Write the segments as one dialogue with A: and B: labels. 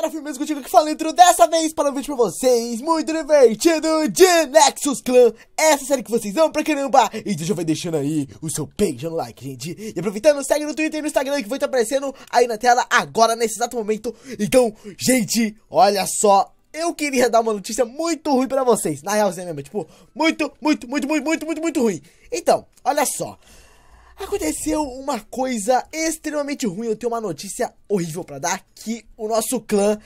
A: galera, firmeza contigo que falei dentro dessa vez para um vídeo pra vocês muito divertido de Nexus Clan Essa série que vocês amam pra caramba E já vai deixando aí o seu beijo no like, gente E aproveitando, segue no Twitter e no Instagram que vai estar tá aparecendo aí na tela agora, nesse exato momento Então, gente, olha só eu queria dar uma notícia muito ruim pra vocês. Na realzinha mesmo, tipo, muito, muito, muito, muito, muito, muito, muito ruim. Então, olha só. Aconteceu uma coisa extremamente ruim. Eu tenho uma notícia horrível para dar que o nosso clã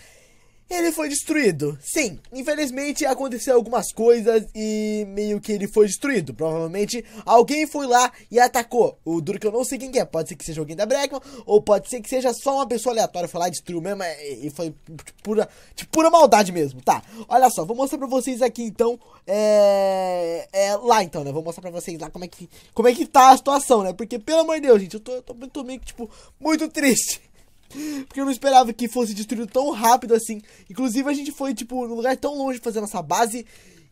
A: ele foi destruído. Sim, infelizmente aconteceu algumas coisas e meio que ele foi destruído. Provavelmente alguém foi lá e atacou. O duro que eu não sei quem é. Pode ser que seja alguém da Breckman ou pode ser que seja só uma pessoa aleatória. Foi lá e destruiu mesmo é, e foi de pura, de pura maldade mesmo. Tá, olha só, vou mostrar pra vocês aqui então. É... é lá então, né? Vou mostrar pra vocês lá como é que, como é que tá a situação, né? Porque pelo amor de Deus, gente, eu tô, eu tô muito meio que tipo, muito triste. Porque eu não esperava que fosse destruído tão rápido assim. Inclusive, a gente foi, tipo, num lugar tão longe fazer nossa base.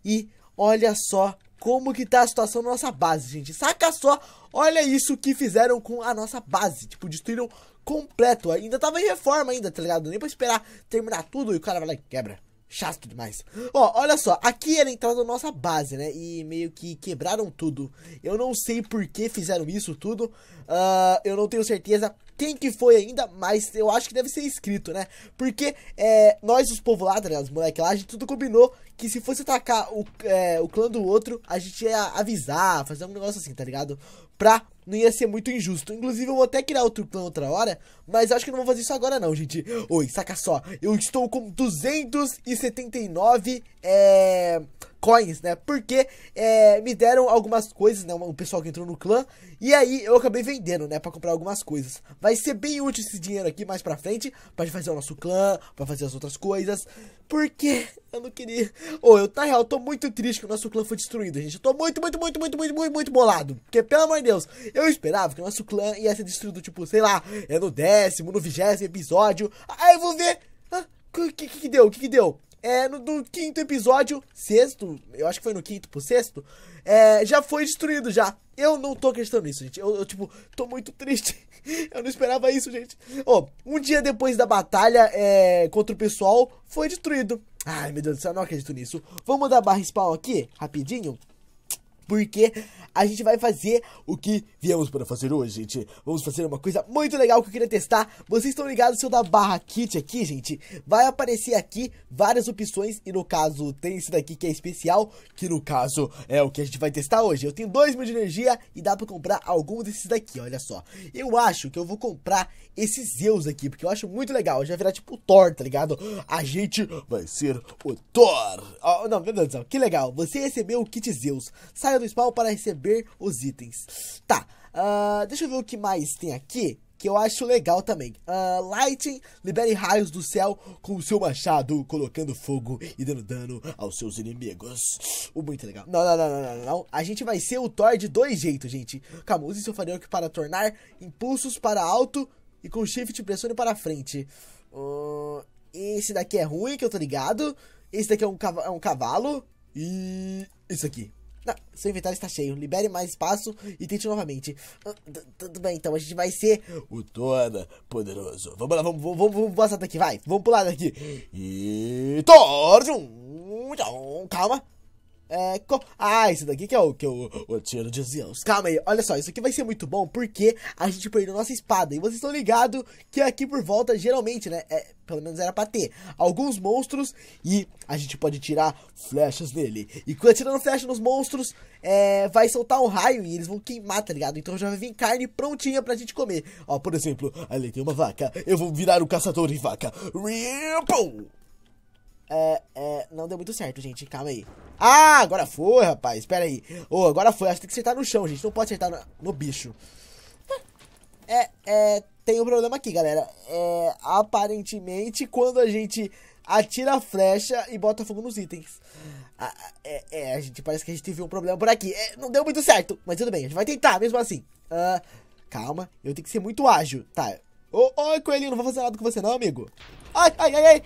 A: E olha só como que tá a situação da nossa base, gente. Saca só, olha isso que fizeram com a nossa base. Tipo, destruíram completo. Ainda tava em reforma ainda, tá ligado? Nem pra esperar terminar tudo e o cara vai lá e quebra. Chato demais. Ó, olha só, aqui era a entrada da nossa base, né? E meio que quebraram tudo. Eu não sei por que fizeram isso tudo. Uh, eu não tenho certeza quem que foi ainda, mas eu acho que deve ser escrito, né? Porque é, nós, os povulados, né, os moleques lá, a gente tudo combinou que se fosse atacar o, é, o clã do outro, a gente ia avisar, fazer um negócio assim, tá ligado? comprar, não ia ser muito injusto. Inclusive, eu vou até criar outro clã outra hora, mas acho que não vou fazer isso agora não, gente. Oi, saca só, eu estou com 279, é... Coins, né? Porque é, me deram algumas coisas, né? O pessoal que entrou no clã. E aí eu acabei vendendo, né? Pra comprar algumas coisas. Vai ser bem útil esse dinheiro aqui mais pra frente. Pra fazer o nosso clã, pra fazer as outras coisas. Porque eu não queria. Ô, oh, eu, real, tô muito triste que o nosso clã foi destruído, gente. Eu tô muito, muito, muito, muito, muito, muito, muito bolado. Porque, pelo amor de Deus. Deus, eu esperava que o nosso clã ia ser destruído, tipo, sei lá, é no décimo, no vigésimo episódio. Aí eu vou ver. Ah, que, que, que deu? Que que deu? É, no, no, quinto episódio, sexto, eu acho que foi no quinto pro sexto, é, já foi destruído já. Eu não tô acreditando nisso, gente. Eu, eu tipo, tô muito triste. eu não esperava isso, gente. Ó, oh, um dia depois da batalha é, contra o pessoal, foi destruído. Ai, meu Deus do céu, eu não acredito nisso. Vamos dar barra spawn aqui, rapidinho porque a gente vai fazer o que viemos para fazer hoje, gente. Vamos fazer uma coisa muito legal que eu queria testar. Vocês estão ligados se eu dar barra kit aqui, gente? Vai aparecer aqui várias opções e no caso tem esse daqui que é especial, que no caso é o que a gente vai testar hoje. Eu tenho 2 mil de energia e dá para comprar algum desses daqui, olha só. Eu acho que eu vou comprar esses Zeus aqui, porque eu acho muito legal. Já virar tipo o Thor, tá ligado? A gente vai ser o Thor. Oh, não, meu Deus do céu, que legal. Você recebeu o kit Zeus. Saiu principal para receber os itens. Tá, uh, deixa eu ver o que mais tem aqui que eu acho legal também. Uh, Lightning libere raios do céu com o seu machado, colocando fogo e dando dano aos seus inimigos. Uh, muito legal. Não, não, não, não, não, não. A gente vai ser o Thor de dois jeitos, gente. Calma, use seu farioque para tornar impulsos para alto e com shift pressione para frente. Uh, esse daqui é ruim, que eu tô ligado. Esse daqui é um, cav é um cavalo. E... Isso aqui. Não, seu inventário está cheio. Libere mais espaço e tente novamente. Ah, tudo bem, então a gente vai ser o Toda Poderoso. Vamos lá, vamos, vamos, vamos, vamos passar daqui, vai. Vamos pular daqui. E. Torjum! Calma. É, com... Ah, esse daqui que é o que é o tiro de Zeus. Calma aí, olha só, isso aqui vai ser muito bom porque a gente perdeu nossa espada. E vocês estão ligados que aqui por volta, geralmente, né? É, pelo menos era pra ter alguns monstros e a gente pode tirar flechas nele. E quando tirando flecha nos monstros, é, vai soltar um raio e eles vão queimar, tá ligado? Então já vai vir carne prontinha pra gente comer. Ó, por exemplo, ali tem uma vaca. Eu vou virar o um caçador em vaca. Rimpum! É, é, não deu muito certo, gente. Calma aí. Ah, agora foi, rapaz. Espera aí. Ô, oh, agora foi. Acho que tem que acertar no chão, gente. Não pode acertar no, no bicho. É, é, tem um problema aqui, galera. É, aparentemente, quando a gente atira a flecha e bota fogo nos itens. Ah, é, é, a gente parece que a gente teve um problema por aqui. É, não deu muito certo, mas tudo bem. A gente vai tentar, mesmo assim. Ah, calma, eu tenho que ser muito ágil. Tá. Ô, oh, oh, coelhinho, não vou fazer nada com você não, amigo. Ai, ai, ai, ai.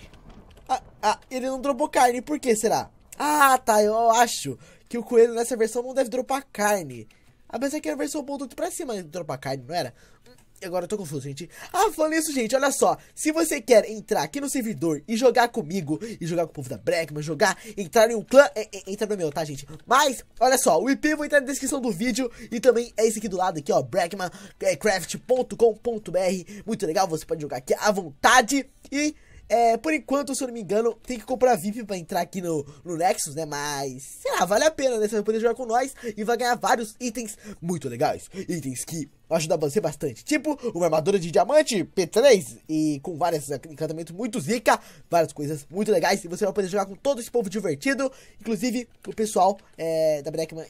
A: Ah, ah, ele não dropou carne, por que será? Ah, tá, eu acho que o coelho nessa versão não deve dropar carne. Apesar ah, é que a versão ponto pra cima de né? dropar carne, não era? Hum, agora eu tô confuso, gente. Ah, falando isso, gente, olha só. Se você quer entrar aqui no servidor e jogar comigo, e jogar com o povo da Breckman, jogar, entrar em um clã, é, é, entra no meu, tá, gente? Mas, olha só, o IP vai vou entrar na descrição do vídeo e também é esse aqui do lado, aqui, ó, breckmancraft.com.br. É, muito legal, você pode jogar aqui à vontade e é, por enquanto, se eu não me engano, tem que comprar VIP pra entrar aqui no, no Nexus, né? Mas, sei lá, vale a pena, né? Você vai poder jogar com nós e vai ganhar vários itens muito legais. Itens que ajudam você bastante. Tipo, uma armadura de diamante P3 e com vários né, encantamentos muito zica. Várias coisas muito legais. E você vai poder jogar com todo esse povo divertido. Inclusive, o pessoal é, da Blackman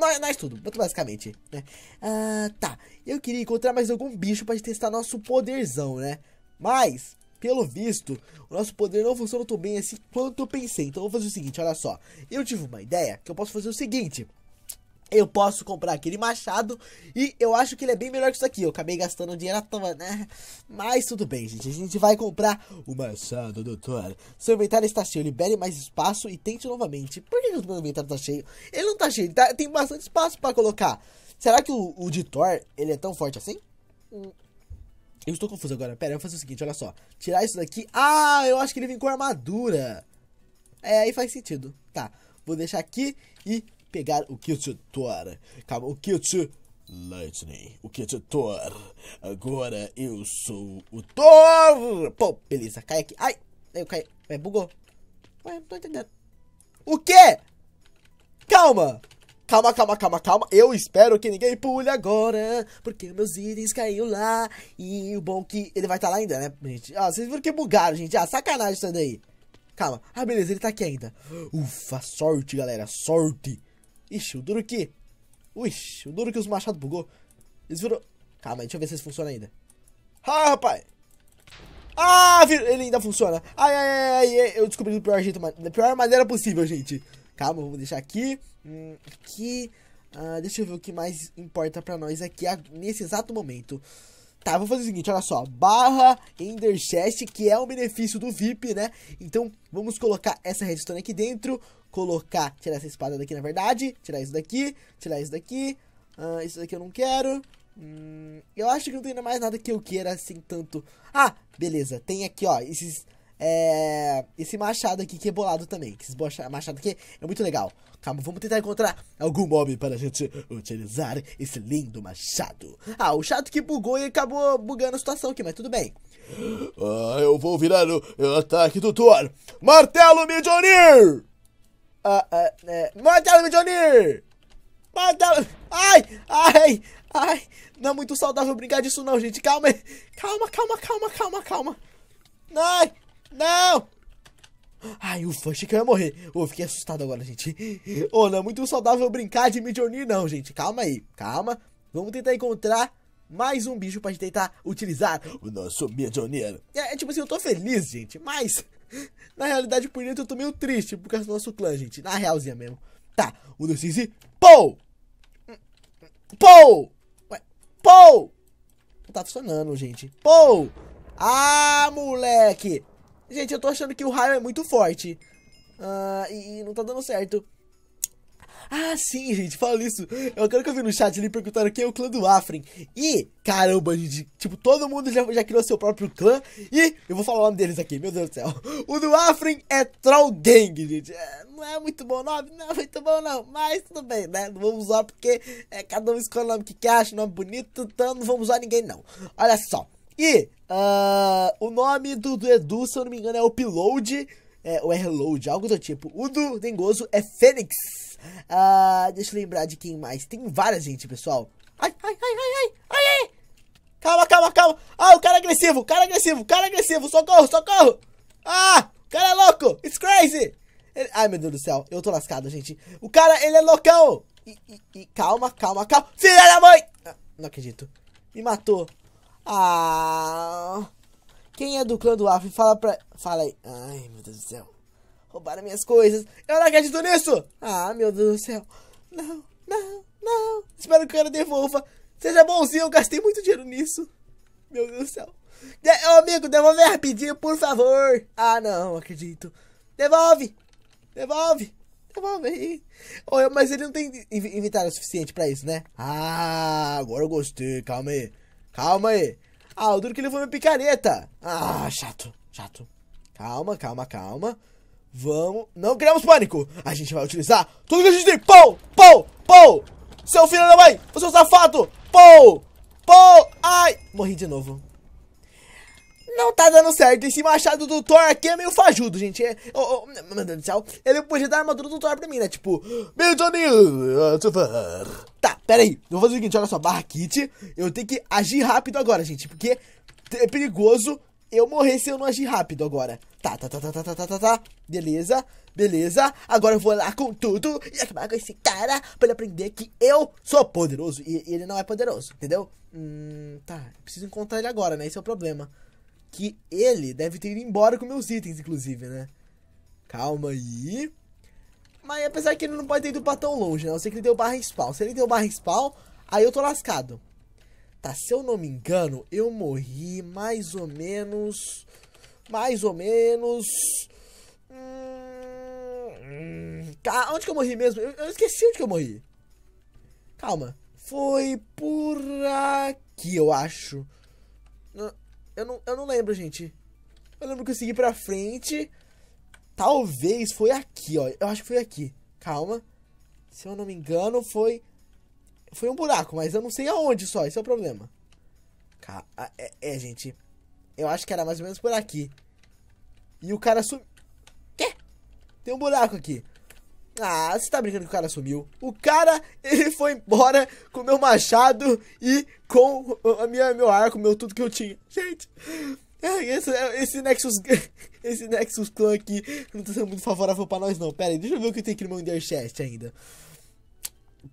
A: nós, nós, tudo, muito basicamente, né? Ah, tá. Eu queria encontrar mais algum bicho pra testar nosso poderzão, né? Mas, pelo visto, o nosso poder não funciona tão bem assim quanto eu pensei. Então eu vou fazer o seguinte, olha só. Eu tive uma ideia que eu posso fazer o seguinte. Eu posso comprar aquele machado e eu acho que ele é bem melhor que isso aqui. Eu acabei gastando dinheiro à toa, né? Mas tudo bem, gente. A gente vai comprar o machado, doutor. Seu inventário está cheio, libere mais espaço e tente novamente. Por que, o meu inventário está cheio? Ele não está cheio, tá, tem bastante espaço para colocar. Será que o, o de Thor, ele é tão forte assim? Hum, eu estou confuso agora. Pera, eu vou fazer o seguinte, olha só. Tirar isso daqui. Ah, eu acho que ele vem com armadura. É, aí faz sentido. Tá, vou deixar aqui e pegar o Kilt Thor. Calma, o Kilt Lightning, o Kilt Thor. Agora eu sou o Thor. Pô, beleza, cai aqui. Ai, eu caí. É, bugou. Ué, não tô entendendo. O quê? Calma. Calma, calma, calma, calma. Eu espero que ninguém pule agora, porque meus itens caiu lá. E o bom que ele vai estar tá lá ainda, né, gente? Ah, vocês viram que bugaram, gente. Ah, sacanagem isso daí. Calma. Ah, beleza, ele tá aqui ainda. Ufa, sorte, galera, sorte. Ixi, o duro que... Ixi, o duro que os machados bugou. Eles viram... Calma, deixa eu ver se isso funciona ainda. Ah, rapaz! Ah, ele ainda funciona. Ai, ai, ai, ai, eu descobri do pior jeito, da pior maneira possível, gente. Calma, vamos deixar aqui hum, que. Uh, deixa eu ver o que mais importa pra nós aqui a, nesse exato momento. Tá, vou fazer o seguinte, olha só. Barra Enderchest, que é o benefício do VIP, né? Então, vamos colocar essa redstone aqui dentro. Colocar, tirar essa espada daqui, na verdade. Tirar isso daqui, tirar isso daqui. Uh, isso daqui eu não quero. Hum, eu acho que não tem mais nada que eu queira assim tanto. Ah, beleza. Tem aqui, ó, esses é, esse machado aqui que é bolado também. Que esse machado aqui é muito legal. Calma, vamos tentar encontrar algum mob para a gente utilizar esse lindo machado. Ah, o chato que bugou e acabou bugando a situação aqui, mas tudo bem. Ah, eu vou virar o, o ataque do Thor. Martelo Midionir! Ah, ah, é, martelo Midionir! Martelo... Ai, ai, ai. Não é muito saudável brincar disso não, gente. Calma, calma, calma, calma, calma, calma. Ai, não! Ai, ufa, achei que eu ia morrer. Eu fiquei assustado agora, gente. Ô, oh, não é muito saudável brincar de Midjourney, não, gente. Calma aí, calma. Vamos tentar encontrar mais um bicho pra gente tentar utilizar o nosso Midjourney. É, é tipo assim, eu tô feliz, gente, mas... Na realidade, por dentro eu tô meio triste por causa do nosso clã, gente. Na realzinha mesmo. Tá, um, dois, três e... Pou! Pou! Pou! Não tá funcionando, gente. Pou! Ah, moleque! Gente, eu tô achando que o raio é muito forte. Ah, e, e não tá dando certo. Ah, sim, gente, fala isso. Eu quero que eu vi no chat ali perguntaram quem é o clã do Afrin. E, caramba, gente, tipo, todo mundo já, já criou seu próprio clã. E eu vou falar o nome deles aqui, meu Deus do céu. O do Afrin é Troll Gang, gente. É, não é muito bom nome, não é muito bom não. Mas tudo bem, né? Não vamos usar porque é, cada um escolhe o nome que quer, acha o nome bonito, então não vamos usar ninguém não. Olha só. E uh, o nome do, do, Edu, se eu não me engano, é Upload, é, ou é Reload, algo do tipo. O do Dengoso é Fênix. Uh, deixa eu lembrar de quem mais. Tem várias gente, pessoal. Ai, ai, ai, ai, ai, ai, Calma, calma, calma. Ah, o cara é agressivo, o cara é agressivo, o cara é agressivo. Socorro, socorro. Ah, o cara é louco. It's crazy. Ele... Ai, meu Deus do céu. Eu tô lascado, gente. O cara, ele é loucão. E, e, e calma, calma, calma. Filha da mãe. Ah, não acredito. Me matou. Ah. Quem é do clã do Afro? Fala pra. Fala aí. Ai, meu Deus do céu. Roubaram minhas coisas. Eu não acredito nisso! Ah, meu Deus do céu. Não, não, não. Espero que o cara devolva. Seja bonzinho, eu gastei muito dinheiro nisso. Meu Deus do céu. De amigo, devolve rapidinho, por favor. Ah, não, acredito. Devolve! Devolve! Devolve aí. Oh, mas ele não tem inventário suficiente pra isso, né? Ah, agora eu gostei, calma aí. Calma aí. Ah, o duro que levou minha picareta. Ah, chato, chato. Calma, calma, calma. Vamos. Não criamos pânico. A gente vai utilizar tudo que a gente tem. Pou, pou, pou. Seu filho da mãe, você é um safado. Pou, pou. Ai, morri de novo não tá dando certo. Esse machado do Thor aqui é meio fajudo, gente. É, oh, oh, meu Deus do céu. Ele podia dar a armadura do Thor pra mim, né? Tipo, meu Johnny, Tá, pera aí. Eu vou fazer o seguinte, olha só, barra kit. Eu tenho que agir rápido agora, gente, porque é perigoso eu morrer se eu não agir rápido agora. Tá, tá, tá, tá, tá, tá, tá, tá, tá. Beleza, beleza. Agora eu vou lá com tudo e acabar com esse cara pra ele aprender que eu sou poderoso e, ele não é poderoso, entendeu? Hum, tá. Preciso encontrar ele agora, né? Esse é o problema que ele deve ter ido embora com meus itens, inclusive, né? Calma aí. Mas apesar que ele não pode ter ido pra tão longe, né? Eu sei que ele deu barra spawn. Se ele deu barra spawn, aí eu tô lascado. Tá, se eu não me engano, eu morri mais ou menos... Mais ou menos... Hum, hum, tá, onde que eu morri mesmo? Eu, eu esqueci onde que eu morri. Calma. Foi por aqui, eu acho. Eu não, eu não lembro, gente. Eu lembro que eu segui pra frente. Talvez foi aqui, ó. Eu acho que foi aqui. Calma. Se eu não me engano, foi... Foi um buraco, mas eu não sei aonde só. Esse é o problema. É, é, gente. Eu acho que era mais ou menos por aqui. E o cara sumiu. Quê? Tem um buraco aqui. Ah, você tá brincando que o cara sumiu. O cara, ele foi embora com meu machado e com a minha, meu arco, meu tudo que eu tinha. Gente, é, esse, é, esse Nexus esse Nexus Clan aqui não tá sendo muito favorável pra nós não. Pera aí, deixa eu ver o que tem aqui no meu Ender Chest ainda.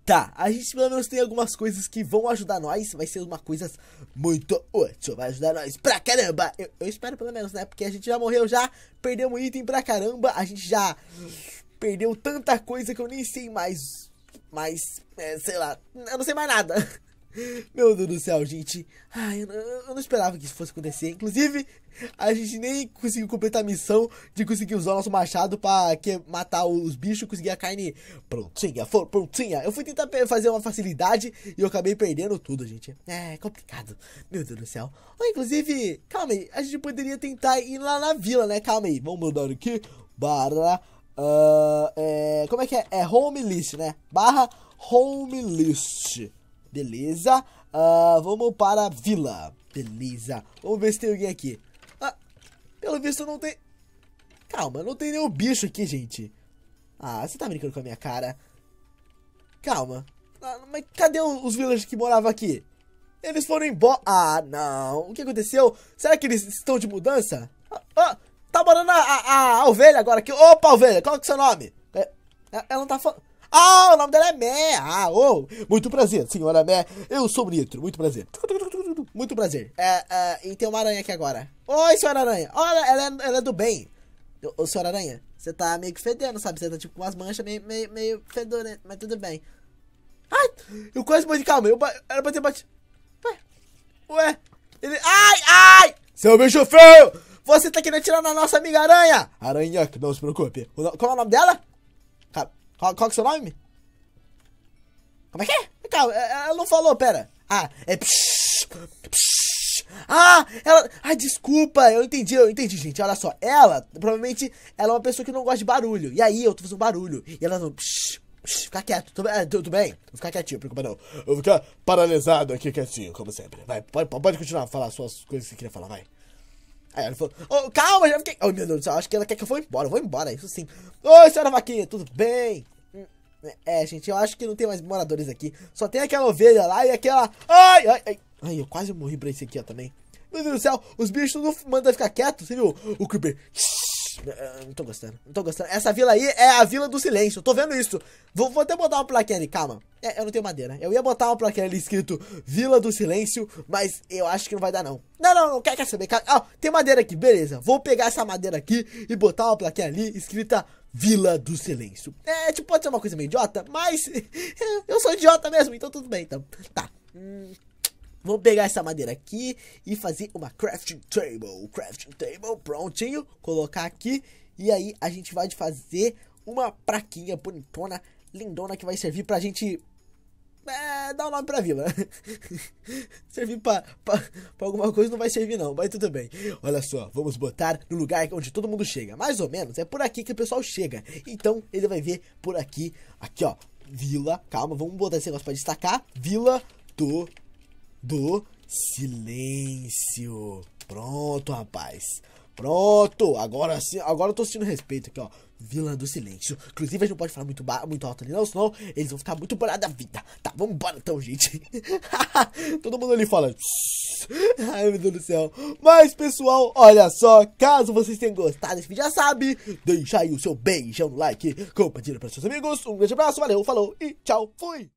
A: Tá, a gente pelo menos tem algumas coisas que vão ajudar nós, vai ser uma coisa muito útil, vai ajudar nós pra caramba. Eu, eu espero pelo menos, né, porque a gente já morreu já, perdemos item pra caramba, a gente já perdeu tanta coisa que eu nem sei mais. Mas, é, sei lá, eu não sei mais nada. Meu Deus do céu, gente. Ai, eu, eu, não esperava que isso fosse acontecer. Inclusive, a gente nem conseguiu completar a missão de conseguir usar o nosso machado pra que, matar os bichos, conseguir a carne prontinha, for, prontinha. Eu fui tentar fazer uma facilidade e eu acabei perdendo tudo, gente. É complicado. Meu Deus do céu. ou inclusive, calma aí, a gente poderia tentar ir lá na vila, né? Calma aí, vamos mudar aqui. Barra, Uh, é, como é que é? É home list, né? Barra home list. Beleza. Uh, vamos para a vila. Beleza. Vamos ver se tem alguém aqui. Ah, pelo visto não tem... Calma, não tem nenhum bicho aqui, gente. Ah, você tá brincando com a minha cara. Calma. Ah, mas cadê os villagers que moravam aqui? Eles foram embora. Ah, não. O que aconteceu? Será que eles estão de mudança? Ah, ah tá morando a, a, a, ovelha agora aqui. Opa, ovelha, qual que é o seu nome? É, é ela não tá falando. Ah, o nome dela é Mé. Ah, oh, muito prazer, senhora Mé. Eu sou o Nitro, muito prazer. Muito prazer. É, é, e tem uma aranha aqui agora. Oi, senhora aranha. Olha, ela é, ela é do bem. Ô, senhora aranha, você tá meio que fedendo, sabe? Você tá tipo com umas manchas meio, meio, meio fedorento, mas tudo bem. Ai, eu quase morri. Calma, eu era pra ter batido. Ué, ué. Ele... Ai, ai! Seu bicho feio! Você tá querendo tirar na nossa amiga aranha! Aranha, não se preocupe. No... Qual é o nome dela? Qual, qual que é o seu nome? Como é que é? Calma, é, é, ela não falou, pera. Ah, é. Psh, psh. Ah, ela. Ah, desculpa, eu entendi, eu entendi, gente. Olha só, ela, provavelmente, ela é uma pessoa que não gosta de barulho. E aí eu tô fazendo barulho. E ela tá não. Psh, psh, fica quieto, tudo, é, tudo bem? Vou ficar quietinho, preocupa não. Eu vou ficar paralisado aqui quietinho, como sempre. Vai, pode, pode continuar a falar as suas coisas que você queria falar, vai. Aí ela falou, oh, calma, já fiquei. Oh, meu Deus do céu, acho que ela quer que eu vou embora, eu vou embora, isso sim. Oi, senhora Vaquinha, tudo bem? É, gente, eu acho que não tem mais moradores aqui. Só tem aquela ovelha lá e aquela. Ai, ai, ai. Ai, eu quase morri pra esse aqui ó, também. Meu Deus do céu, os bichos tudo mandam ficar quietos, você viu? O Creeper. Ah, não tô gostando, não tô gostando. Essa vila aí é a vila do silêncio, tô vendo isso. Vou, vou até botar uma plaquinha ali, calma. É, eu não tenho madeira. Eu ia botar uma plaquinha ali escrito Vila do Silêncio, mas eu acho que não vai dar, não. Não, não, não, quer, quer saber? Ah, tem madeira aqui, beleza. Vou pegar essa madeira aqui e botar uma plaquinha ali escrita Vila do Silêncio. É, tipo, pode ser uma coisa meio idiota, mas eu sou idiota mesmo, então tudo bem, então. Tá. Hum... Vamos pegar essa madeira aqui e fazer uma crafting table. Crafting table, prontinho. Colocar aqui. E aí a gente vai fazer uma praquinha bonitona, lindona, que vai servir pra gente... É, dar um nome pra vila. servir pra, pra, pra, alguma coisa não vai servir não, mas tudo bem. Olha só, vamos botar no lugar onde todo mundo chega. Mais ou menos, é por aqui que o pessoal chega. Então ele vai ver por aqui, aqui ó, vila. Calma, vamos botar esse negócio pra destacar. Vila do do silêncio. Pronto, rapaz. Pronto, agora sim, agora eu tô sentindo respeito aqui, ó. Vila do Silêncio. Inclusive, a gente não pode falar muito, muito alto ali, não, senão eles vão ficar muito parados da vida. Tá, vamos então, gente. Todo mundo ali fala. Ai, meu Deus do céu. Mas, pessoal, olha só. Caso vocês tenham gostado desse vídeo, já sabe, deixa aí o seu beijão no like, compartilha para seus amigos. Um grande abraço, valeu, falou e tchau, fui.